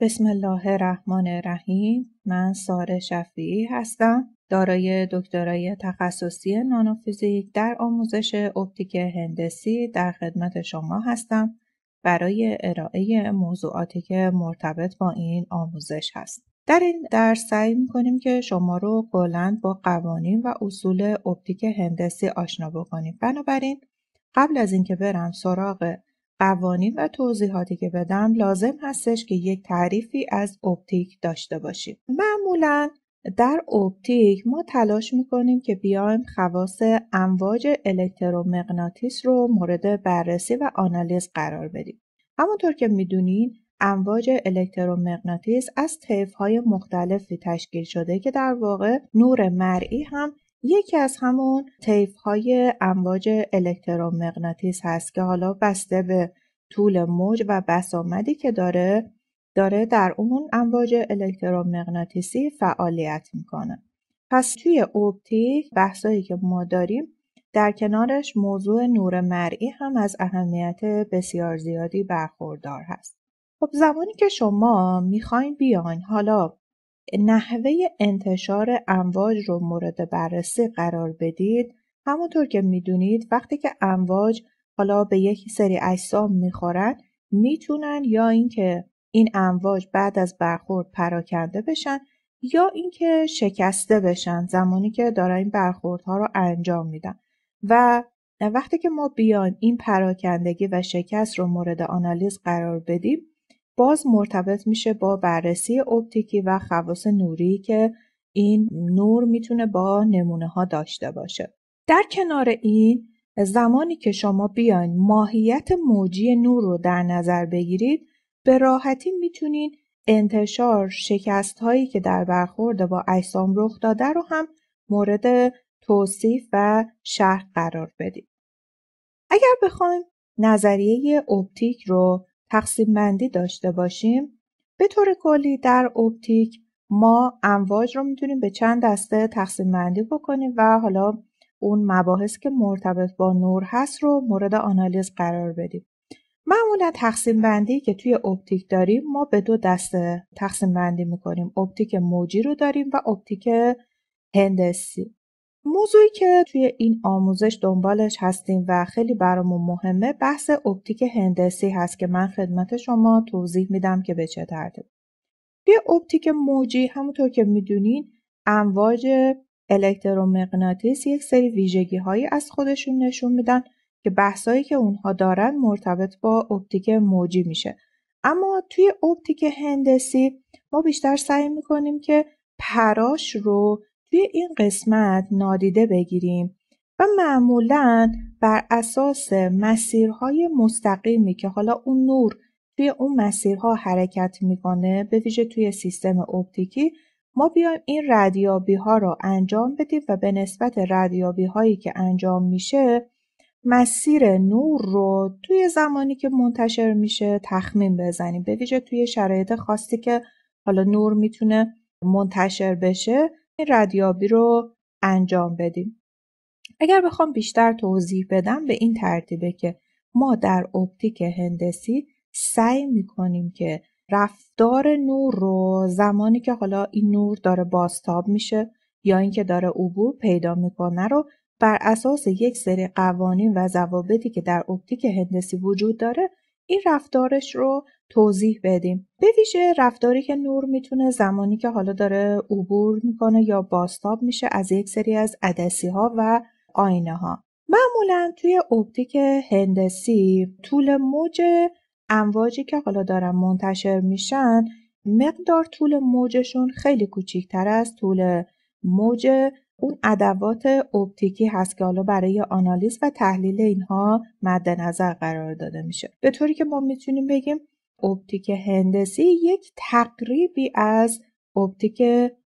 بسم الله الرحمن الرحیم من ساره شفیعی هستم دارای دکترای تخصصی نانوفیزیک در آموزش اپتیک هندسی در خدمت شما هستم برای ارائه موضوعاتی که مرتبط با این آموزش هست در این درس سعی میکنیم که شما رو بلند با قوانین و اصول اپتیک هندسی آشنا بکنیم بنابراین قبل از اینکه برم سراغ قوانین و توضیحاتی که بدم لازم هستش که یک تعریفی از اپتیک داشته باشیم معمولا در اپتیک ما تلاش میکنیم که بیایم خواص امواج الکترومغناطیس رو مورد بررسی و آنالیز قرار بدیم همونطور که میدونین امواج الکترومغناطیس از های مختلفی تشکیل شده که در واقع نور مرئی هم یکی از همون تیف های امواج الکترومغناطیس هست که حالا بسته به طول موج و بسامدی که داره داره در اون امواج الکترومغناطیسی فعالیت میکنه. پس توی اپتیک بحثایی که ما داریم در کنارش موضوع نور مرئی هم از اهمیت بسیار زیادی برخوردار هست. خب زمانی که شما میخواین بیاین حالا نحوه انتشار امواج رو مورد بررسی قرار بدید همونطور که میدونید وقتی که امواج حالا به یک سری اجسام میخورن میتونن یا اینکه این امواج بعد از برخورد پراکنده بشن یا اینکه شکسته بشن زمانی که دارن این برخوردها رو انجام میدن و وقتی که ما بیان این پراکندگی و شکست رو مورد آنالیز قرار بدیم باز مرتبط میشه با بررسی اپتیکی و خواص نوری که این نور میتونه با نمونه ها داشته باشه در کنار این زمانی که شما بیاین ماهیت موجی نور رو در نظر بگیرید به راحتی میتونین انتشار شکست هایی که در برخورد با اجسام رخ داده رو هم مورد توصیف و شرح قرار بدید. اگر بخوایم نظریه اپتیک رو تقسیم بندی داشته باشیم به طور کلی در اپتیک ما امواج رو میتونیم به چند دسته تقسیم بندی بکنیم و حالا اون مباحث که مرتبط با نور هست رو مورد آنالیز قرار بدیم. معمولا تقسیم بندی که توی اپتیک داریم ما به دو دسته تقسیم بندی میکنیم. اپتیک موجی رو داریم و اپتیک هندسی. موضوعی که توی این آموزش دنبالش هستیم و خیلی برامون مهمه بحث اپتیک هندسی هست که من خدمت شما توضیح میدم که به چه ترتیب. توی اپتیک موجی همونطور که میدونین امواج الکترومغناطیس یک سری ویژگی هایی از خودشون نشون میدن که بحثایی که اونها دارن مرتبط با اپتیک موجی میشه. اما توی اپتیک هندسی ما بیشتر سعی میکنیم که پراش رو توی این قسمت نادیده بگیریم و معمولا بر اساس مسیرهای مستقیمی که حالا اون نور توی اون مسیرها حرکت میکنه به ویژه توی سیستم اپتیکی ما بیایم این ردیابی ها رو انجام بدیم و به نسبت ردیابی هایی که انجام میشه مسیر نور رو توی زمانی که منتشر میشه تخمین بزنیم به ویژه توی شرایط خاصی که حالا نور میتونه منتشر بشه ردیابی رو انجام بدیم اگر بخوام بیشتر توضیح بدم به این ترتیبه که ما در اپتیک هندسی سعی میکنیم که رفتار نور رو زمانی که حالا این نور داره باستاب میشه یا اینکه داره عبور پیدا میکنه رو بر اساس یک سری قوانین و ضوابطی که در اپتیک هندسی وجود داره این رفتارش رو توضیح بدیم به ویژه رفتاری که نور میتونه زمانی که حالا داره عبور میکنه یا باستاب میشه از یک سری از عدسی ها و آینه ها معمولا توی اپتیک هندسی طول موج امواجی که حالا دارن منتشر میشن مقدار طول موجشون خیلی کوچیکتر از طول موج اون ادوات اپتیکی هست که حالا برای آنالیز و تحلیل اینها مد نظر قرار داده میشه به طوری که ما میتونیم بگیم اپتیک هندسی یک تقریبی از اپتیک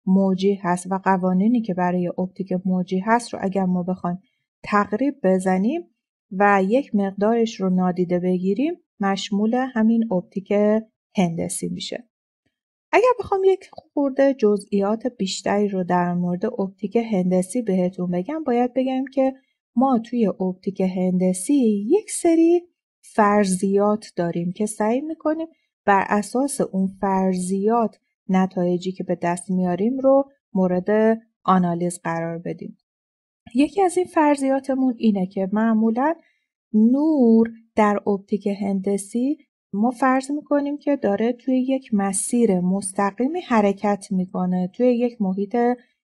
موجی هست و قوانینی که برای اپتیک موجی هست رو اگر ما بخوایم تقریب بزنیم و یک مقدارش رو نادیده بگیریم مشمول همین اپتیک هندسی میشه اگر بخوام یک خورده جزئیات بیشتری رو در مورد اپتیک هندسی بهتون بگم باید بگم که ما توی اپتیک هندسی یک سری فرضیات داریم که سعی میکنیم بر اساس اون فرضیات نتایجی که به دست میاریم رو مورد آنالیز قرار بدیم. یکی از این فرضیاتمون اینه که معمولا نور در اپتیک هندسی ما فرض میکنیم که داره توی یک مسیر مستقیمی حرکت میکنه توی یک محیط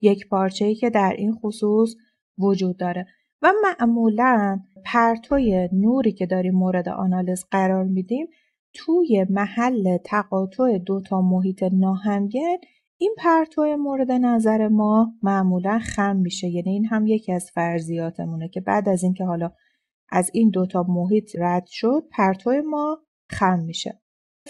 یک پارچه که در این خصوص وجود داره و معمولا پرتوی نوری که داریم مورد آنالیز قرار میدیم توی محل تقاطع دوتا محیط ناهمگن این پرتو مورد نظر ما معمولا خم میشه یعنی این هم یکی از فرضیاتمونه که بعد از اینکه حالا از این دوتا محیط رد شد پرتو ما خم میشه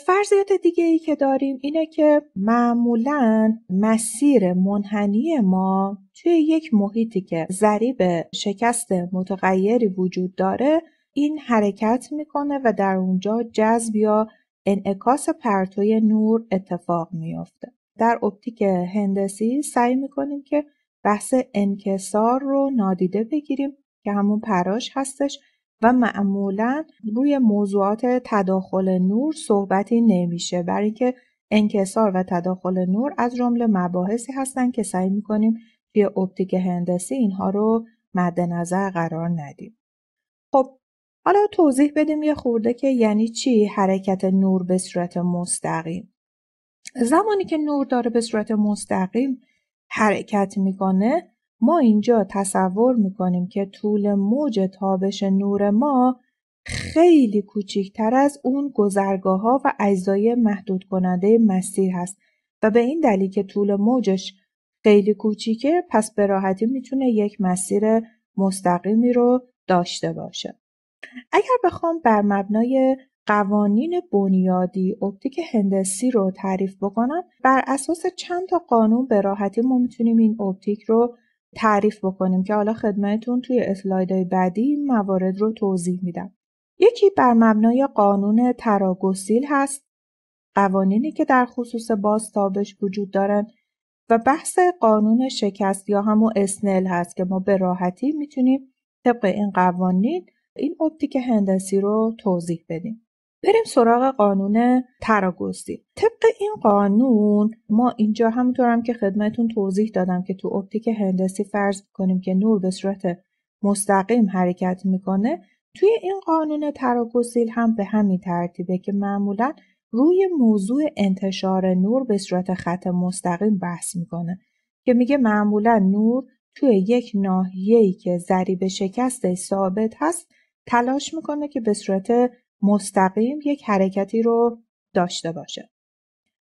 فرضیت دیگه ای که داریم اینه که معمولا مسیر منحنی ما توی یک محیطی که ضریب شکست متغیری وجود داره این حرکت میکنه و در اونجا جذب یا انعکاس پرتوی نور اتفاق میافته. در اپتیک هندسی سعی میکنیم که بحث انکسار رو نادیده بگیریم که همون پراش هستش و معمولا روی موضوعات تداخل نور صحبتی نمیشه برای که انکسار و تداخل نور از جمله مباحثی هستن که سعی میکنیم به اپتیک هندسی اینها رو مد نظر قرار ندیم خب حالا توضیح بدیم یه خورده که یعنی چی حرکت نور به صورت مستقیم زمانی که نور داره به صورت مستقیم حرکت میکنه ما اینجا تصور میکنیم که طول موج تابش نور ما خیلی کوچیکتر از اون گذرگاه ها و اجزای محدود کننده مسیر هست و به این دلیل که طول موجش خیلی کوچیکه پس به راحتی میتونه یک مسیر مستقیمی رو داشته باشه. اگر بخوام بر مبنای قوانین بنیادی اپتیک هندسی رو تعریف بکنم بر اساس چند تا قانون به راحتی ما میتونیم این اپتیک رو تعریف بکنیم که حالا خدمتون توی اسلایدهای بعدی این موارد رو توضیح میدم یکی بر مبنای قانون تراگوسیل هست قوانینی که در خصوص بازتابش وجود دارن و بحث قانون شکست یا همون اسنل هست که ما به راحتی میتونیم طبق این قوانین این اپتیک هندسی رو توضیح بدیم بریم سراغ قانون تراگوستی طبق این قانون ما اینجا هم که خدمتون توضیح دادم که تو اپتیک هندسی فرض کنیم که نور به صورت مستقیم حرکت میکنه توی این قانون تراگوستیل هم به همین ترتیبه که معمولا روی موضوع انتشار نور به صورت خط مستقیم بحث میکنه که میگه معمولا نور توی یک ناحیه‌ای که ضریب شکست ثابت هست تلاش میکنه که به صورت مستقیم یک حرکتی رو داشته باشه.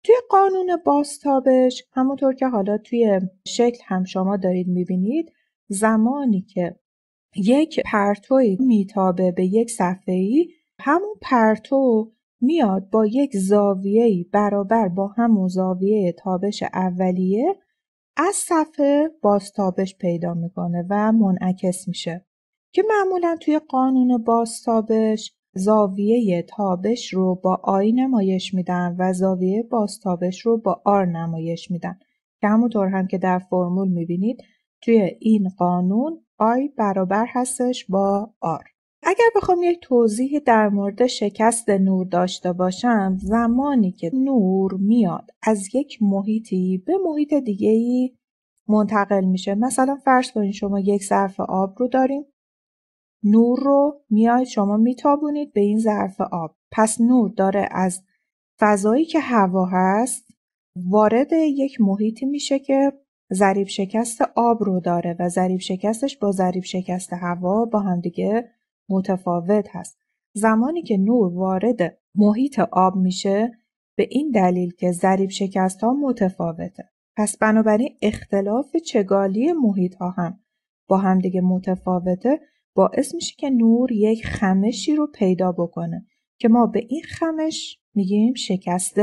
توی قانون بازتابش همونطور که حالا توی شکل هم شما دارید میبینید زمانی که یک پرتوی میتابه به یک صفحه ای همون پرتو میاد با یک زاویه برابر با همون زاویه تابش اولیه از صفحه بازتابش پیدا میکنه و منعکس میشه که معمولا توی قانون بازتابش زاویه تابش رو با آی نمایش میدن و زاویه بازتابش رو با آر نمایش میدن که همونطور هم که در فرمول میبینید توی این قانون آی برابر هستش با آر اگر بخوام یک توضیح در مورد شکست نور داشته باشم زمانی که نور میاد از یک محیطی به محیط دیگه منتقل میشه مثلا فرض کنید شما یک ظرف آب رو داریم نور رو میاید شما میتابونید به این ظرف آب پس نور داره از فضایی که هوا هست وارد یک محیطی میشه که ضریب شکست آب رو داره و ضریب شکستش با ضریب شکست هوا با همدیگه متفاوت هست زمانی که نور وارد محیط آب میشه به این دلیل که ضریب شکست ها متفاوته پس بنابراین اختلاف چگالی محیط ها هم با همدیگه متفاوته باعث میشه که نور یک خمشی رو پیدا بکنه که ما به این خمش میگیم شکست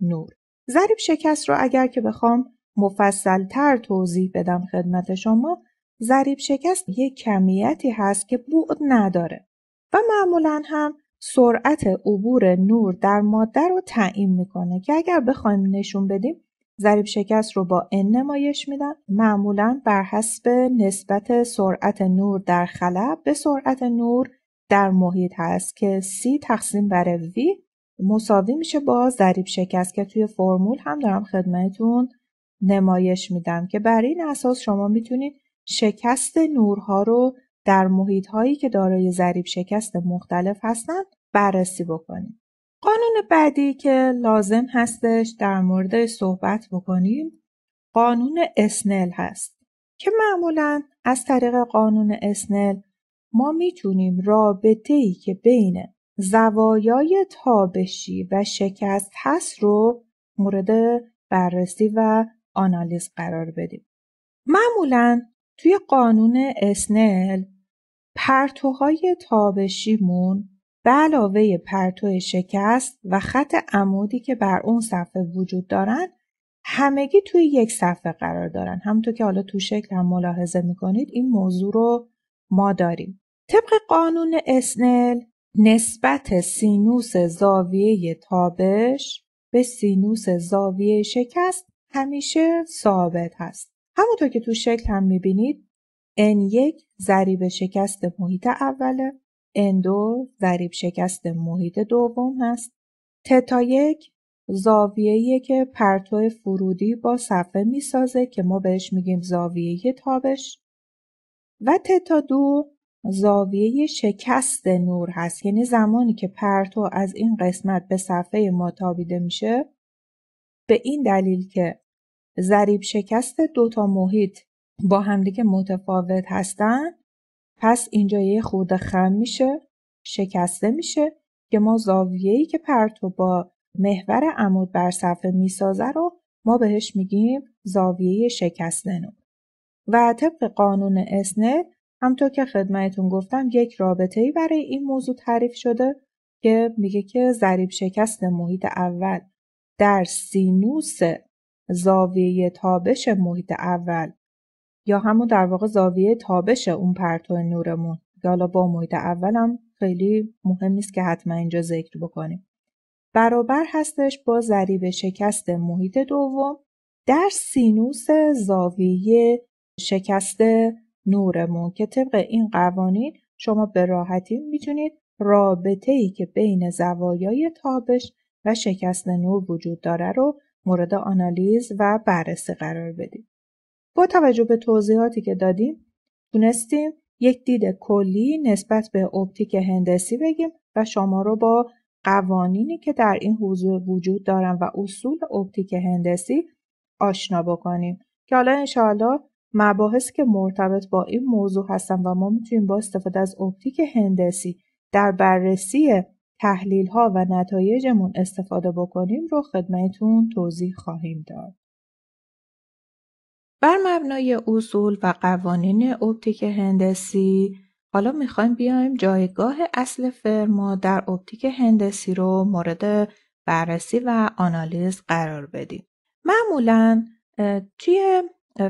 نور ضریب شکست رو اگر که بخوام مفصل تر توضیح بدم خدمت شما ضریب شکست یک کمیتی هست که بود نداره و معمولا هم سرعت عبور نور در ماده رو تعیین میکنه که اگر بخوایم نشون بدیم ضریب شکست رو با N نمایش میدم معمولا بر حسب نسبت سرعت نور در خلا به سرعت نور در محیط هست که C تقسیم بر V مساوی میشه با ضریب شکست که توی فرمول هم دارم خدمتتون نمایش میدم که بر این اساس شما میتونید شکست نورها رو در محیط هایی که دارای ضریب شکست مختلف هستند بررسی بکنید. قانون بعدی که لازم هستش در مورد صحبت بکنیم قانون اسنل هست که معمولا از طریق قانون اسنل ما میتونیم رابطه ای که بین زوایای تابشی و شکست هست رو مورد بررسی و آنالیز قرار بدیم. معمولا توی قانون اسنل پرتوهای تابشیمون به علاوه پرتو شکست و خط عمودی که بر اون صفحه وجود دارن همگی توی یک صفحه قرار دارن همونطور که حالا تو شکل هم ملاحظه میکنید این موضوع رو ما داریم طبق قانون اسنل نسبت سینوس زاویه تابش به سینوس زاویه شکست همیشه ثابت هست همونطور که تو شکل هم میبینید n1 ضریب شکست محیط اوله اندو ضریب شکست محیط دوم هست تتا یک زاویه که پرتو فرودی با صفحه سازه که ما بهش میگیم زاویه تابش و تتا دو زاویه شکست نور هست یعنی زمانی که پرتو از این قسمت به صفحه ما تابیده میشه به این دلیل که ضریب شکست دوتا محیط با همدیگه متفاوت هستند پس اینجا یه خورده خم میشه شکسته میشه که ما زاویه‌ای که پرتو با محور عمود بر صفحه میسازه رو ما بهش میگیم زاویه شکسته نور و طبق قانون اسنه همطور که خدمتون گفتم یک رابطه ای برای این موضوع تعریف شده که میگه که ضریب شکست محیط اول در سینوس زاویه تابش محیط اول یا همون در واقع زاویه تابش اون پرتو نورمون یا حالا با محیط اولم خیلی مهم نیست که حتما اینجا ذکر بکنیم برابر هستش با ضریب شکست محیط دوم در سینوس زاویه شکست نورمون که طبق این قوانین شما به راحتی میتونید رابطه ای که بین زوایای تابش و شکست نور وجود داره رو مورد آنالیز و بررسی قرار بدید. با توجه به توضیحاتی که دادیم تونستیم یک دید کلی نسبت به اپتیک هندسی بگیم و شما رو با قوانینی که در این حوزه وجود دارن و اصول اپتیک هندسی آشنا بکنیم که حالا انشاءالله مباحثی که مرتبط با این موضوع هستن و ما میتونیم با استفاده از اپتیک هندسی در بررسی تحلیل ها و نتایجمون استفاده بکنیم رو خدمتون توضیح خواهیم داد. بر مبنای اصول و قوانین اپتیک هندسی حالا میخوایم بیایم جایگاه اصل فرما در اپتیک هندسی رو مورد بررسی و آنالیز قرار بدیم. معمولا توی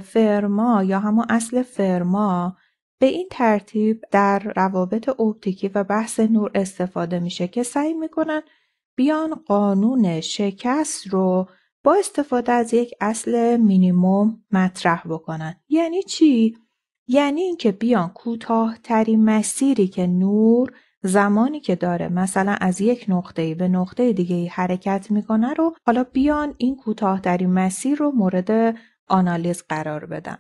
فرما یا همون اصل فرما به این ترتیب در روابط اپتیکی و بحث نور استفاده میشه که سعی میکنن بیان قانون شکست رو با استفاده از یک اصل مینیموم مطرح بکنن یعنی چی یعنی اینکه بیان تری مسیری که نور زمانی که داره مثلا از یک نقطه به نقطه دیگه حرکت میکنه رو حالا بیان این تری مسیر رو مورد آنالیز قرار بدن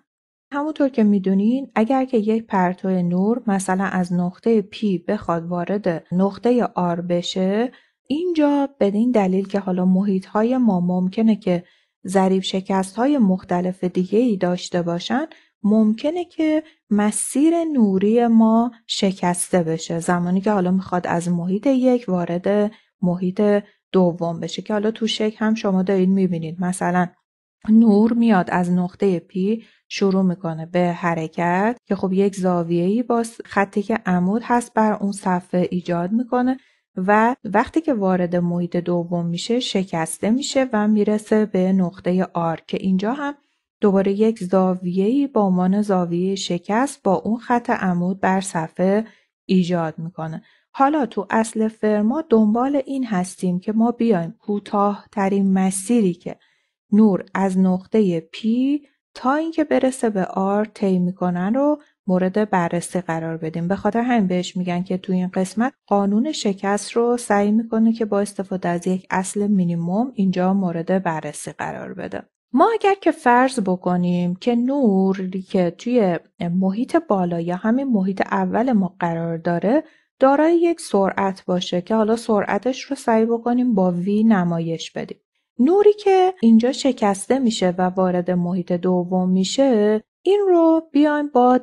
همونطور که میدونین اگر که یک پرتو نور مثلا از نقطه پی بخواد وارد نقطه آر بشه اینجا بدین دلیل که حالا محیط های ما ممکنه که ضریب شکست های مختلف دیگه ای داشته باشن ممکنه که مسیر نوری ما شکسته بشه زمانی که حالا میخواد از محیط یک وارد محیط دوم بشه که حالا تو شک هم شما دارید میبینید مثلا نور میاد از نقطه پی شروع میکنه به حرکت که خب یک زاویه‌ای با خطی که عمود هست بر اون صفحه ایجاد میکنه و وقتی که وارد محیط دوم میشه شکسته میشه و میرسه به نقطه آر که اینجا هم دوباره یک زاویه‌ای با عنوان زاویه شکست با اون خط عمود بر صفحه ایجاد میکنه حالا تو اصل فرما دنبال این هستیم که ما بیایم کوتاه ترین مسیری که نور از نقطه P تا اینکه برسه به R طی میکنن رو مورد بررسی قرار بدیم به خاطر همین بهش میگن که تو این قسمت قانون شکست رو سعی میکنه که با استفاده از یک اصل مینیموم اینجا مورد بررسی قرار بده ما اگر که فرض بکنیم که نوری که توی محیط بالا یا همین محیط اول ما قرار داره دارای یک سرعت باشه که حالا سرعتش رو سعی بکنیم با وی نمایش بدیم نوری که اینجا شکسته میشه و وارد محیط دوم میشه این رو بیایم با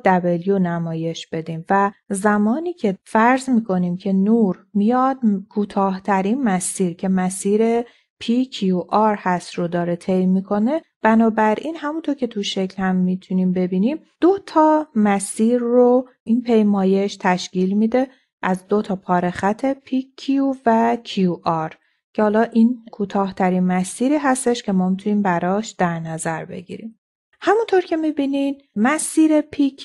W نمایش بدیم و زمانی که فرض میکنیم که نور میاد کوتاهترین مسیر که مسیر PQR هست رو داره طی میکنه بنابراین همونطور که تو شکل هم میتونیم ببینیم دو تا مسیر رو این پیمایش تشکیل میده از دو تا پاره خط PQ و QR که حالا این کوتاهترین مسیری هستش که ما میتونیم براش در نظر بگیریم همونطور که میبینین مسیر PQ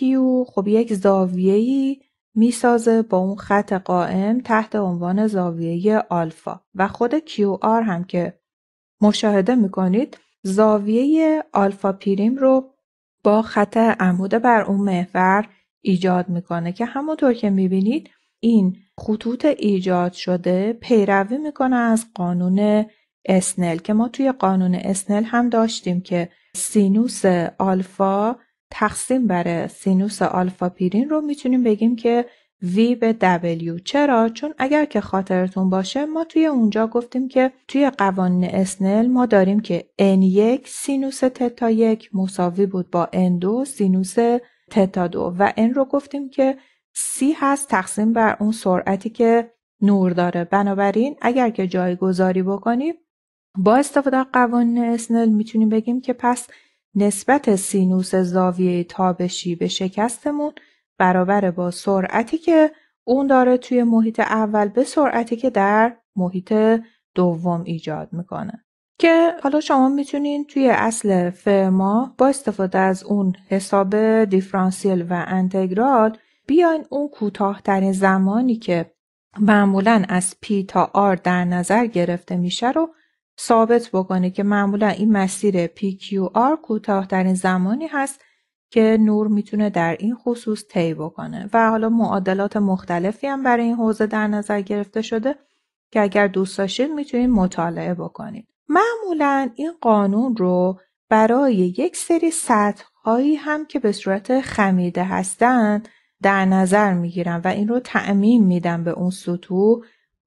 خب یک زاویه‌ای میسازه با اون خط قائم تحت عنوان زاویه آلفا و خود QR هم که مشاهده میکنید زاویه آلفا پیریم رو با خط عمود بر اون محور ایجاد میکنه که همونطور که میبینید این خطوط ایجاد شده پیروی میکنه از قانون اسنل که ما توی قانون اسنل هم داشتیم که سینوس آلفا تقسیم بر سینوس آلفا پیرین رو میتونیم بگیم که V به W چرا؟ چون اگر که خاطرتون باشه ما توی اونجا گفتیم که توی قوانین اسنل ما داریم که N1 سینوس تتا یک مساوی بود با N2 سینوس تتا 2 و ان رو گفتیم که C هست تقسیم بر اون سرعتی که نور داره بنابراین اگر که جایگذاری بکنیم با استفاده از قوانین اسنل میتونیم بگیم که پس نسبت سینوس زاویه تابشی به شکستمون برابر با سرعتی که اون داره توی محیط اول به سرعتی که در محیط دوم ایجاد میکنه که حالا شما میتونین توی اصل فرما با استفاده از اون حساب دیفرانسیل و انتگرال بیاین اون کوتاهترین زمانی که معمولا از پی تا آر در نظر گرفته میشه رو ثابت بکنه که معمولا این مسیر PQR کوتاهترین زمانی هست که نور میتونه در این خصوص طی بکنه و حالا معادلات مختلفی هم برای این حوزه در نظر گرفته شده که اگر دوست داشتید میتونید مطالعه بکنید معمولا این قانون رو برای یک سری سطح هایی هم که به صورت خمیده هستند در نظر میگیرن و این رو تعمین میدن به اون سطوح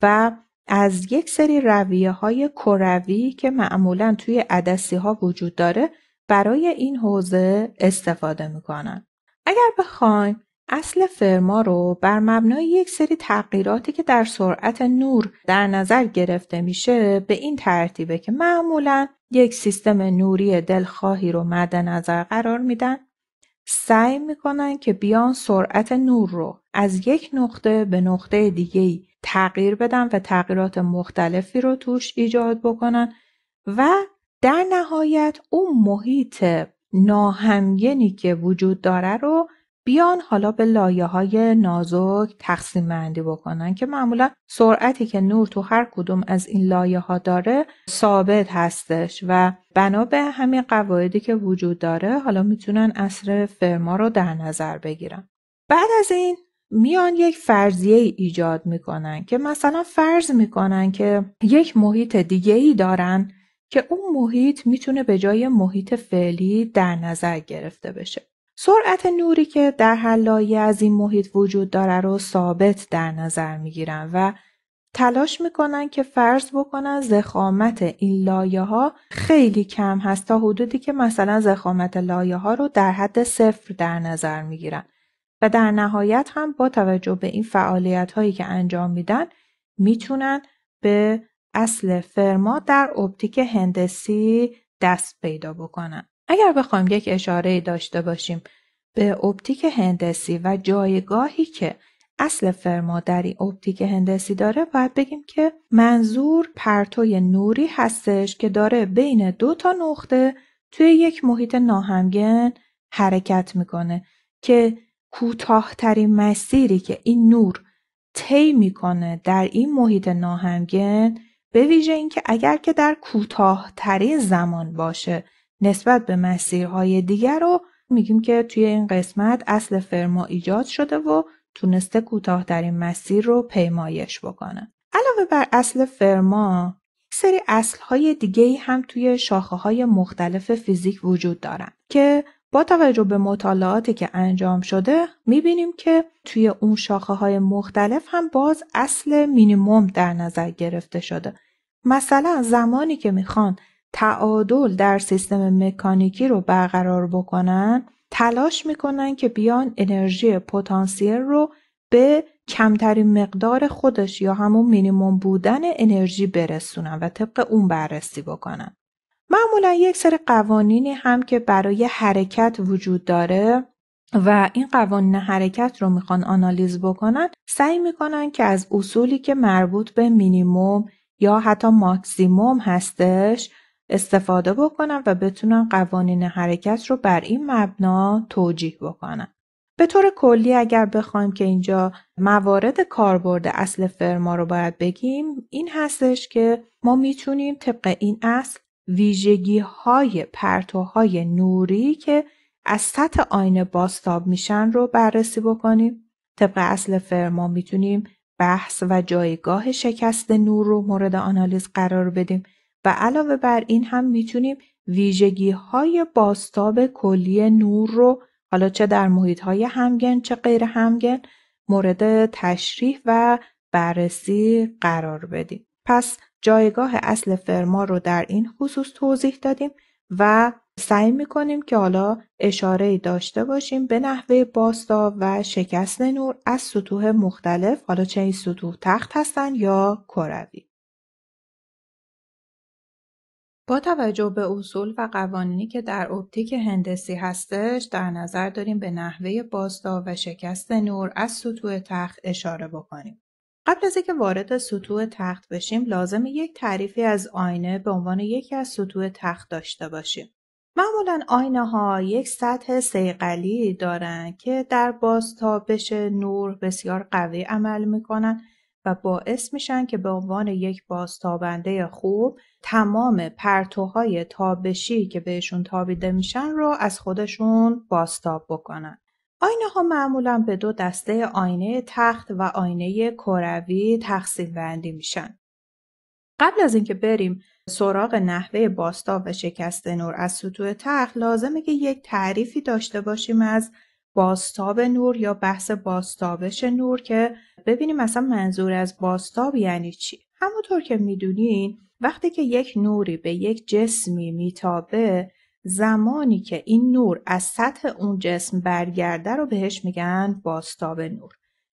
و از یک سری رویه های کروی که معمولا توی عدسی ها وجود داره برای این حوزه استفاده میکنن. اگر بخوایم اصل فرما رو بر مبنای یک سری تغییراتی که در سرعت نور در نظر گرفته میشه به این ترتیبه که معمولا یک سیستم نوری دلخواهی رو مد نظر قرار میدن سعی میکنن که بیان سرعت نور رو از یک نقطه به نقطه دیگه تغییر بدن و تغییرات مختلفی رو توش ایجاد بکنن و در نهایت اون محیط ناهمگنی که وجود داره رو بیان حالا به لایه های نازک تقسیم بندی بکنن که معمولا سرعتی که نور تو هر کدوم از این لایه ها داره ثابت هستش و بنا به همین قواعدی که وجود داره حالا میتونن اثر فرما رو در نظر بگیرن بعد از این میان یک فرضیه ای ایجاد میکنن که مثلا فرض میکنن که یک محیط دیگه ای دارن که اون محیط میتونه به جای محیط فعلی در نظر گرفته بشه. سرعت نوری که در هر لایه از این محیط وجود داره رو ثابت در نظر میگیرن و تلاش میکنن که فرض بکنن زخامت این لایه ها خیلی کم هست تا حدودی که مثلا زخامت لایه ها رو در حد صفر در نظر میگیرن و در نهایت هم با توجه به این فعالیت هایی که انجام میدن میتونن به اصل فرما در اپتیک هندسی دست پیدا بکنن. اگر بخوایم یک اشاره داشته باشیم به اپتیک هندسی و جایگاهی که اصل فرما در این اپتیک هندسی داره باید بگیم که منظور پرتوی نوری هستش که داره بین دو تا نقطه توی یک محیط ناهمگن حرکت میکنه که کوتاهترین مسیری که این نور طی میکنه در این محیط ناهمگن به ویژه اینکه اگر که در کوتاهترین زمان باشه نسبت به مسیرهای دیگر رو میگیم که توی این قسمت اصل فرما ایجاد شده و تونسته کوتاهترین مسیر رو پیمایش بکنه علاوه بر اصل فرما سری اصلهای های دیگه هم توی شاخه های مختلف فیزیک وجود دارن که با توجه به مطالعاتی که انجام شده میبینیم که توی اون شاخه های مختلف هم باز اصل مینیموم در نظر گرفته شده. مثلا زمانی که میخوان تعادل در سیستم مکانیکی رو برقرار بکنن تلاش میکنن که بیان انرژی پتانسیل رو به کمترین مقدار خودش یا همون مینیموم بودن انرژی برسونن و طبق اون بررسی بکنن. معمولا یک سری قوانینی هم که برای حرکت وجود داره و این قوانین حرکت رو میخوان آنالیز بکنن سعی میکنن که از اصولی که مربوط به مینیموم یا حتی ماکسیموم هستش استفاده بکنن و بتونن قوانین حرکت رو بر این مبنا توجیه بکنن. به طور کلی اگر بخوایم که اینجا موارد کاربرد اصل فرما رو باید بگیم این هستش که ما میتونیم طبق این اصل ویژگی های پرتوهای نوری که از سطح آینه باستاب میشن رو بررسی بکنیم. طبق اصل فرما میتونیم بحث و جایگاه شکست نور رو مورد آنالیز قرار بدیم و علاوه بر این هم میتونیم ویژگی های باستاب کلی نور رو حالا چه در محیط های همگن چه غیر همگن مورد تشریح و بررسی قرار بدیم. پس جایگاه اصل فرما رو در این خصوص توضیح دادیم و سعی میکنیم که حالا اشاره داشته باشیم به نحوه باستا و شکست نور از سطوح مختلف حالا چه این سطوح تخت هستن یا کروی با توجه به اصول و قوانینی که در اپتیک هندسی هستش در نظر داریم به نحوه باستا و شکست نور از سطوح تخت اشاره بکنیم قبل از اینکه وارد سطوح تخت بشیم لازم یک تعریفی از آینه به عنوان یکی از سطوح تخت داشته باشیم. معمولا آینه ها یک سطح سیقلی دارند که در بازتابش نور بسیار قوی عمل میکنن و باعث میشن که به عنوان یک بازتابنده خوب تمام پرتوهای تابشی که بهشون تابیده میشن رو از خودشون بازتاب بکنن. ها معمولا به دو دسته آینه تخت و آینه کروی تقسیم بندی میشن. قبل از اینکه بریم سراغ نحوه باستاب و شکست نور از سطوح تخت لازمه که یک تعریفی داشته باشیم از باستاب نور یا بحث باستابش نور که ببینیم مثلا منظور از باستاب یعنی چی همونطور که میدونین وقتی که یک نوری به یک جسمی میتابه زمانی که این نور از سطح اون جسم برگرده رو بهش میگن باستاب نور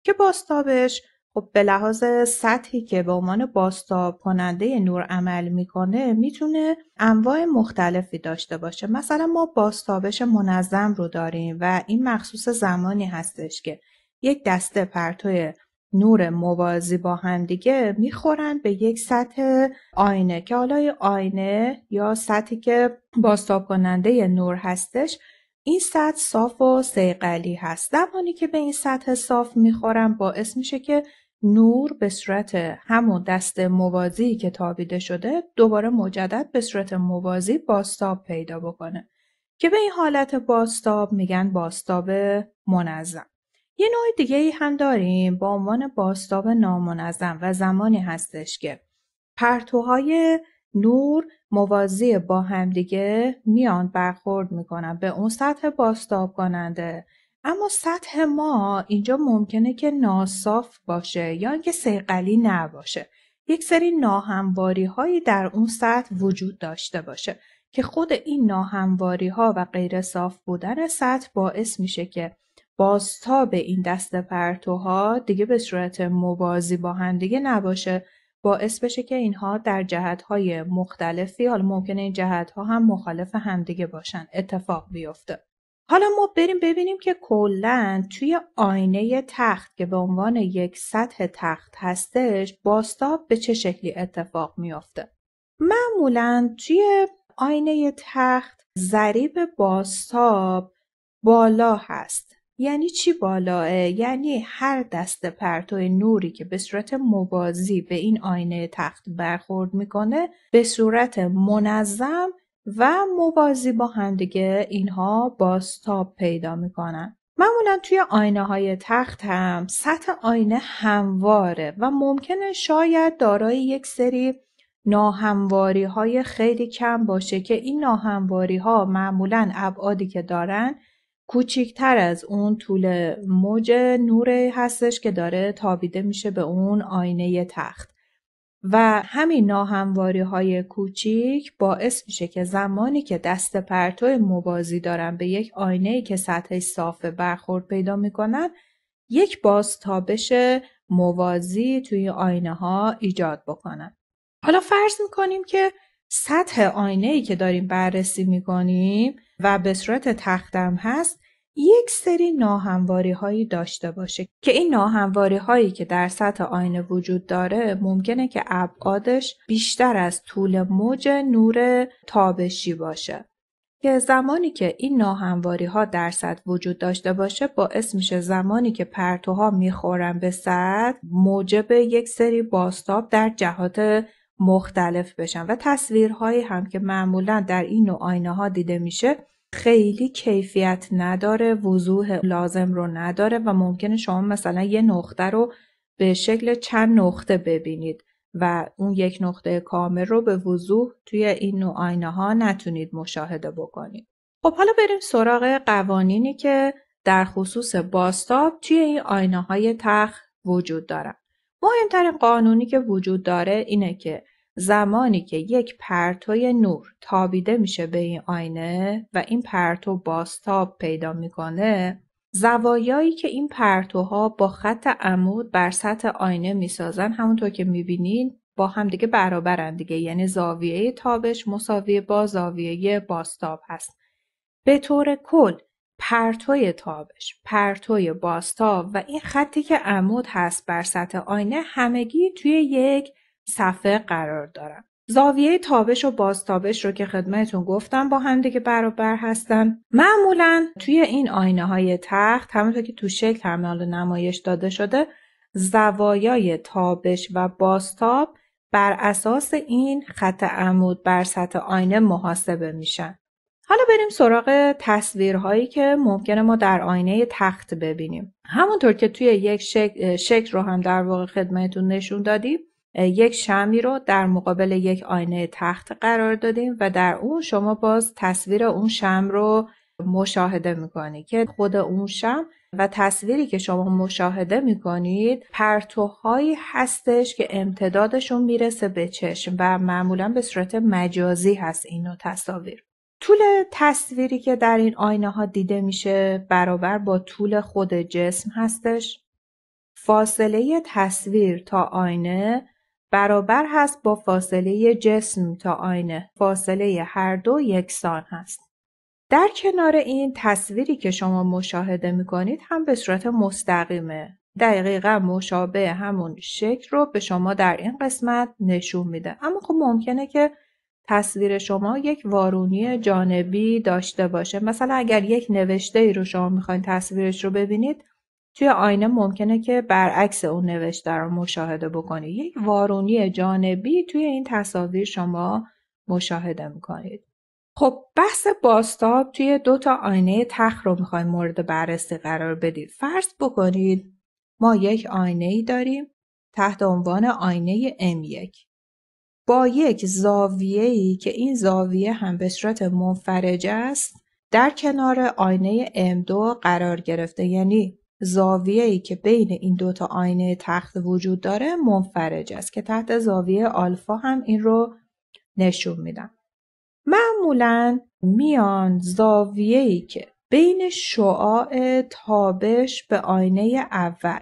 که باستابش خب به لحاظ سطحی که به عنوان باستاب کننده نور عمل میکنه میتونه انواع مختلفی داشته باشه مثلا ما باستابش منظم رو داریم و این مخصوص زمانی هستش که یک دسته پرتوی نور موازی با هم دیگه میخورن به یک سطح آینه که حالا آینه یا سطحی که باستاب کننده نور هستش این سطح صاف و سیقلی هست زمانی که به این سطح صاف میخورن باعث میشه که نور به صورت همون دست موازی که تابیده شده دوباره مجدد به صورت موازی باستاب پیدا بکنه که به این حالت باستاب میگن باستاب منظم یه نوع دیگه ای هم داریم با عنوان باستاب نامنظم و زمانی هستش که پرتوهای نور موازی با همدیگه میان برخورد میکنن به اون سطح باستاب کننده اما سطح ما اینجا ممکنه که ناصاف باشه یا اینکه سیقلی نباشه یک سری ناهمواری هایی در اون سطح وجود داشته باشه که خود این ناهمواری ها و غیر صاف بودن سطح باعث میشه که بازتاب این دست پرتوها دیگه به صورت موازی با هم دیگه نباشه باعث بشه که اینها در جهتهای مختلفی حالا ممکنه این جهتها هم مخالف همدیگه باشن اتفاق بیفته حالا ما بریم ببینیم که کلا توی آینه تخت که به عنوان یک سطح تخت هستش باستاب به چه شکلی اتفاق میافته معمولا توی آینه تخت ضریب باستاب بالا هست یعنی چی بالاه؟ یعنی هر دست پرتو نوری که به صورت موازی به این آینه تخت برخورد میکنه به صورت منظم و موازی با همدیگه اینها باستاب پیدا میکنن. معمولا توی آینه های تخت هم سطح آینه همواره و ممکنه شاید دارای یک سری ناهمواری های خیلی کم باشه که این ناهمواری ها معمولا ابعادی که دارن کوچیکتر از اون طول موج نور هستش که داره تابیده میشه به اون آینه تخت و همین ناهمواری های کوچیک باعث میشه که زمانی که دست پرتو موازی دارن به یک آینه که سطحش صافه برخورد پیدا میکنن یک بازتابش موازی توی آینه ها ایجاد بکنن حالا فرض میکنیم که سطح آینه ای که داریم بررسی میکنیم و به صورت تختم هست یک سری ناهمواری هایی داشته باشه که این ناهمواری هایی که در سطح آینه وجود داره ممکنه که ابعادش بیشتر از طول موج نور تابشی باشه که زمانی که این ناهمواری ها در سطح وجود داشته باشه باعث میشه زمانی که پرتوها میخورن به سطح موجب یک سری باستاب در جهات مختلف بشن و تصویرهایی هم که معمولا در این نوع آینه ها دیده میشه خیلی کیفیت نداره، وضوح لازم رو نداره و ممکنه شما مثلا یه نقطه رو به شکل چند نقطه ببینید و اون یک نقطه کامل رو به وضوح توی این نوع آینه ها نتونید مشاهده بکنید. خب حالا بریم سراغ قوانینی که در خصوص باستاب توی این آینه های تخ وجود دارن. مهمترین قانونی که وجود داره اینه که زمانی که یک پرتوی نور تابیده میشه به این آینه و این پرتو باستاب پیدا میکنه زوایایی که این پرتوها با خط عمود بر سطح آینه میسازن همونطور که میبینین با همدیگه دیگه برابرن دیگه یعنی زاویه تابش مساوی با زاویه باستاب هست به طور کل پرتوی تابش، پرتوی باستاب و این خطی که عمود هست بر سطح آینه همگی توی یک صفحه قرار دارن. زاویه تابش و بازتابش رو که خدمتون گفتم با هم دیگه برابر هستن معمولا توی این آینه های تخت همونطور که تو شکل هم نمایش داده شده زوایای تابش و بازتاب بر اساس این خط عمود بر سطح آینه محاسبه میشن حالا بریم سراغ تصویرهایی که ممکنه ما در آینه تخت ببینیم همونطور که توی یک شکل, شکل رو هم در واقع خدمتون نشون دادیم یک شمی رو در مقابل یک آینه تخت قرار دادیم و در اون شما باز تصویر اون شم رو مشاهده میکنید که خود اون شم و تصویری که شما مشاهده میکنید پرتوهایی هستش که امتدادشون میرسه به چشم و معمولا به صورت مجازی هست این نوع تصاویر طول تصویری که در این آینه ها دیده میشه برابر با طول خود جسم هستش فاصله تصویر تا آینه برابر هست با فاصله جسم تا آینه فاصله هر دو یکسان هست در کنار این تصویری که شما مشاهده می کنید هم به صورت مستقیمه دقیقا مشابه همون شکل رو به شما در این قسمت نشون میده اما خب ممکنه که تصویر شما یک وارونی جانبی داشته باشه مثلا اگر یک نوشته ای رو شما میخواین تصویرش رو ببینید توی آینه ممکنه که برعکس اون نوشته رو مشاهده بکنید یک وارونی جانبی توی این تصاویر شما مشاهده میکنید خب بحث باستاب توی دو تا آینه تخ رو میخوایم مورد بررسی قرار بدید فرض بکنید ما یک آینه ای داریم تحت عنوان آینه M1 با یک زاویه ای که این زاویه هم به صورت منفرج است در کنار آینه M2 قرار گرفته یعنی ای که بین این دوتا آینه تخت وجود داره منفرج است که تحت زاویه آلفا هم این رو نشون میدم. معمولا میان ای که بین شعاع تابش به آینه اول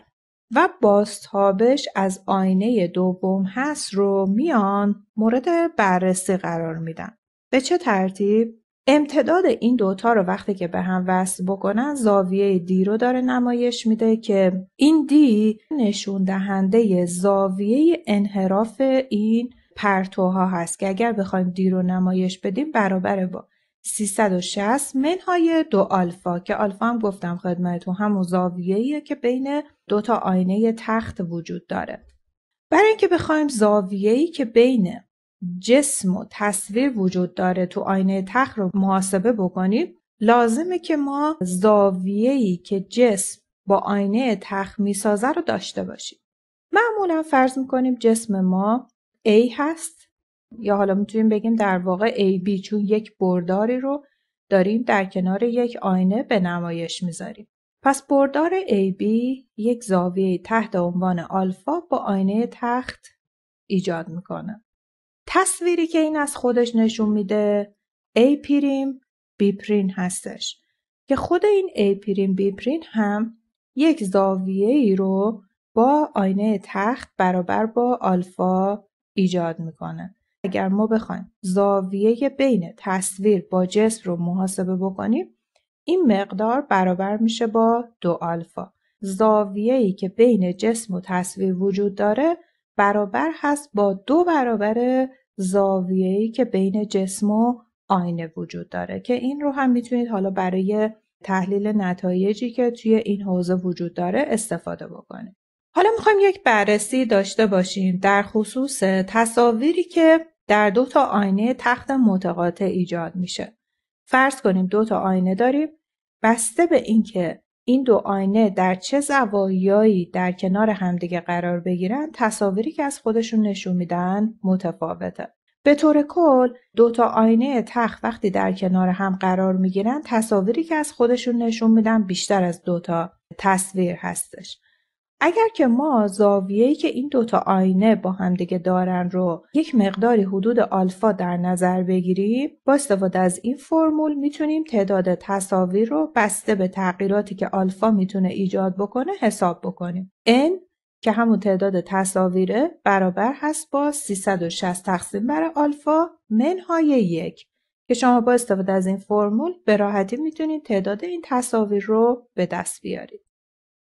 و بازتابش از آینه دوم هست رو میان مورد بررسی قرار میدن. به چه ترتیب؟ امتداد این دوتا رو وقتی که به هم وصل بکنن زاویه دی رو داره نمایش میده که این دی نشون دهنده زاویه انحراف این پرتوها هست که اگر بخوایم دی رو نمایش بدیم برابر با 360 منهای دو آلفا که آلفا هم گفتم خدمتتون همون زاویه‌ایه که بین دوتا آینه تخت وجود داره برای اینکه بخوایم زاویه‌ای که بین جسم و تصویر وجود داره تو آینه تخت رو محاسبه بکنیم لازمه که ما زاویه‌ای که جسم با آینه تخت میسازه رو داشته باشیم معمولا فرض میکنیم جسم ما A هست یا حالا میتونیم بگیم در واقع B چون یک برداری رو داریم در کنار یک آینه به نمایش میذاریم پس بردار AB یک زاویه تحت عنوان آلفا با آینه تخت ایجاد میکنه تصویری که این از خودش نشون میده ای پیریم B پرین هستش که خود این ای پیریم B پرین هم یک زاویه ای رو با آینه تخت برابر با آلفا ایجاد میکنه اگر ما بخوایم زاویه بین تصویر با جسم رو محاسبه بکنیم این مقدار برابر میشه با دو آلفا زاویه ای که بین جسم و تصویر وجود داره برابر هست با دو برابر زاویه‌ای که بین جسم و آینه وجود داره که این رو هم میتونید حالا برای تحلیل نتایجی که توی این حوزه وجود داره استفاده بکنید. حالا میخوایم یک بررسی داشته باشیم در خصوص تصاویری که در دو تا آینه تخت متقاطع ایجاد میشه. فرض کنیم دو تا آینه داریم بسته به اینکه این دو آینه در چه زوایایی در کنار همدیگه قرار بگیرن تصاویری که از خودشون نشون میدن متفاوته به طور کل دو تا آینه تخت وقتی در کنار هم قرار میگیرن تصاویری که از خودشون نشون میدن بیشتر از دو تا تصویر هستش اگر که ما زاویه‌ای که این دوتا آینه با همدیگه دارن رو یک مقداری حدود آلفا در نظر بگیریم با استفاده از این فرمول میتونیم تعداد تصاویر رو بسته به تغییراتی که آلفا میتونه ایجاد بکنه حساب بکنیم n که همون تعداد تصاویره برابر هست با 360 تقسیم بر آلفا منهای یک که شما با استفاده از این فرمول به راحتی میتونید تعداد این تصاویر رو به دست بیارید.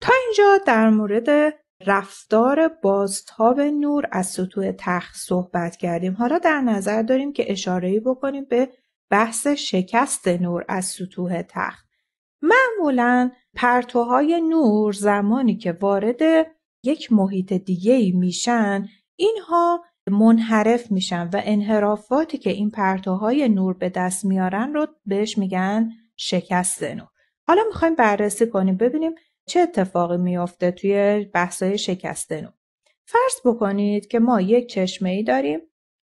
تا اینجا در مورد رفتار بازتاب نور از سطوح تخت صحبت کردیم حالا در نظر داریم که اشارهی بکنیم به بحث شکست نور از سطوح تخت معمولا پرتوهای نور زمانی که وارد یک محیط دیگه میشن اینها منحرف میشن و انحرافاتی که این پرتوهای نور به دست میارن رو بهش میگن شکست نور حالا میخوایم بررسی کنیم ببینیم چه اتفاقی میافته توی بحثای شکسته نو؟ فرض بکنید که ما یک چشمه ای داریم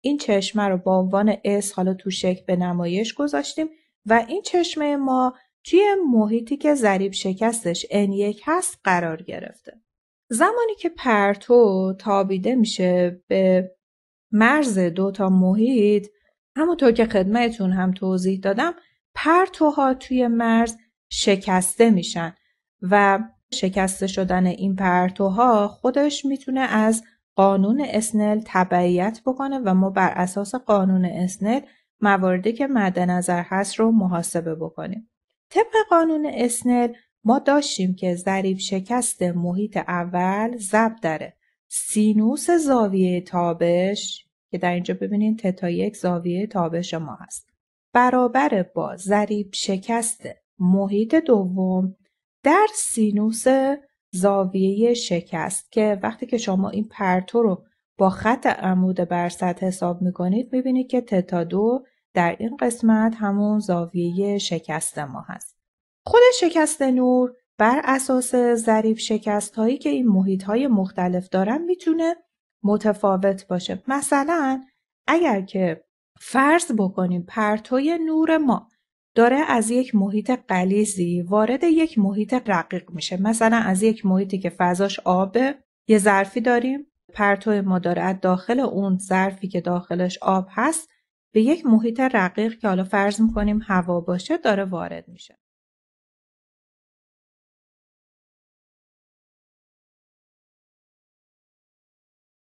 این چشمه رو با عنوان اس حالا تو شکل به نمایش گذاشتیم و این چشمه ما توی محیطی که ضریب شکستش N1 هست قرار گرفته. زمانی که پرتو تابیده میشه به مرز دو تا محیط همونطور که خدمتون هم توضیح دادم پرتوها توی مرز شکسته میشن و شکست شدن این پرتوها خودش میتونه از قانون اسنل تبعیت بکنه و ما بر اساس قانون اسنل مواردی که مد نظر هست رو محاسبه بکنیم. طبق قانون اسنل ما داشتیم که ضریب شکست محیط اول ضرب داره. سینوس زاویه تابش که در اینجا ببینید تتا یک زاویه تابش ما هست. برابر با ضریب شکست محیط دوم در سینوس زاویه شکست که وقتی که شما این پرتو رو با خط عمود بر سطح حساب میکنید میبینید که تتا دو در این قسمت همون زاویه شکست ما هست. خود شکست نور بر اساس ظریف شکست هایی که این محیط های مختلف دارن میتونه متفاوت باشه. مثلا اگر که فرض بکنیم پرتوی نور ما داره از یک محیط قلیزی وارد یک محیط رقیق میشه مثلا از یک محیطی که فضاش آبه یه ظرفی داریم پرتو ما داره از داخل اون ظرفی که داخلش آب هست به یک محیط رقیق که حالا فرض میکنیم هوا باشه داره وارد میشه